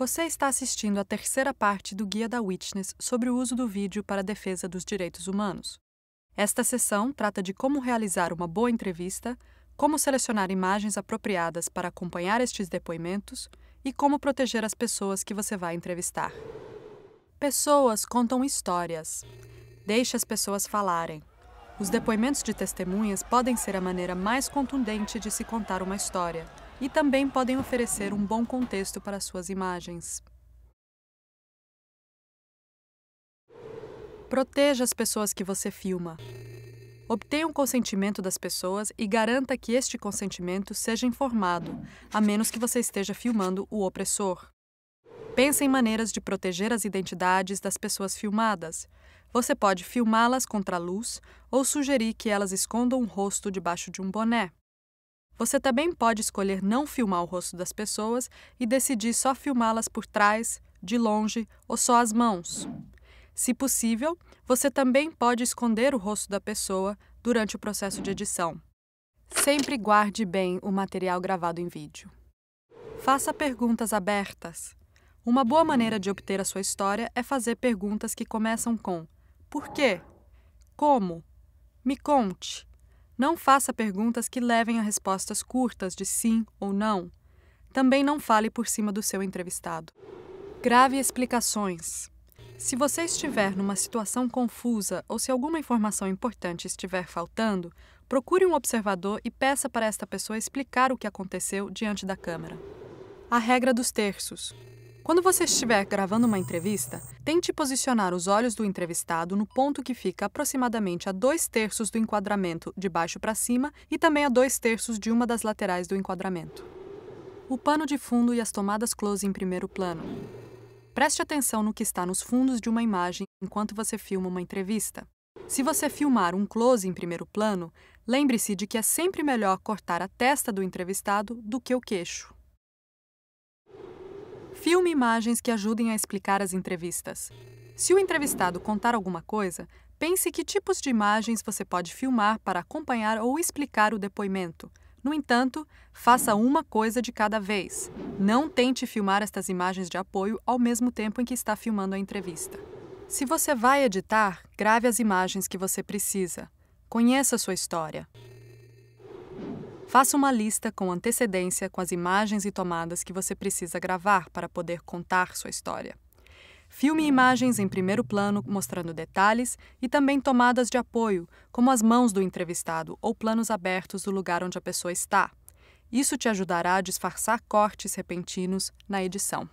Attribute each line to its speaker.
Speaker 1: Você está assistindo à terceira parte do Guia da Witness sobre o uso do vídeo para a defesa dos direitos humanos. Esta sessão trata de como realizar uma boa entrevista, como selecionar imagens apropriadas para acompanhar estes depoimentos e como proteger as pessoas que você vai entrevistar. Pessoas contam histórias. Deixe as pessoas falarem. Os depoimentos de testemunhas podem ser a maneira mais contundente de se contar uma história e também podem oferecer um bom contexto para suas imagens. Proteja as pessoas que você filma. Obtenha o um consentimento das pessoas e garanta que este consentimento seja informado, a menos que você esteja filmando o opressor. Pense em maneiras de proteger as identidades das pessoas filmadas. Você pode filmá-las contra a luz ou sugerir que elas escondam o um rosto debaixo de um boné. Você também pode escolher não filmar o rosto das pessoas e decidir só filmá-las por trás, de longe ou só as mãos. Se possível, você também pode esconder o rosto da pessoa durante o processo de edição. Sempre guarde bem o material gravado em vídeo. Faça perguntas abertas. Uma boa maneira de obter a sua história é fazer perguntas que começam com: Por quê? Como? Me conte. Não faça perguntas que levem a respostas curtas de sim ou não. Também não fale por cima do seu entrevistado. Grave explicações. Se você estiver numa situação confusa ou se alguma informação importante estiver faltando, procure um observador e peça para esta pessoa explicar o que aconteceu diante da câmera. A regra dos terços. Quando você estiver gravando uma entrevista, tente posicionar os olhos do entrevistado no ponto que fica aproximadamente a dois terços do enquadramento de baixo para cima e também a dois terços de uma das laterais do enquadramento. O pano de fundo e as tomadas close em primeiro plano. Preste atenção no que está nos fundos de uma imagem enquanto você filma uma entrevista. Se você filmar um close em primeiro plano, lembre-se de que é sempre melhor cortar a testa do entrevistado do que o queixo. Filme imagens que ajudem a explicar as entrevistas. Se o entrevistado contar alguma coisa, pense que tipos de imagens você pode filmar para acompanhar ou explicar o depoimento. No entanto, faça uma coisa de cada vez. Não tente filmar estas imagens de apoio ao mesmo tempo em que está filmando a entrevista. Se você vai editar, grave as imagens que você precisa. Conheça sua história. Faça uma lista com antecedência com as imagens e tomadas que você precisa gravar para poder contar sua história. Filme imagens em primeiro plano, mostrando detalhes e também tomadas de apoio, como as mãos do entrevistado ou planos abertos do lugar onde a pessoa está. Isso te ajudará a disfarçar cortes repentinos na edição.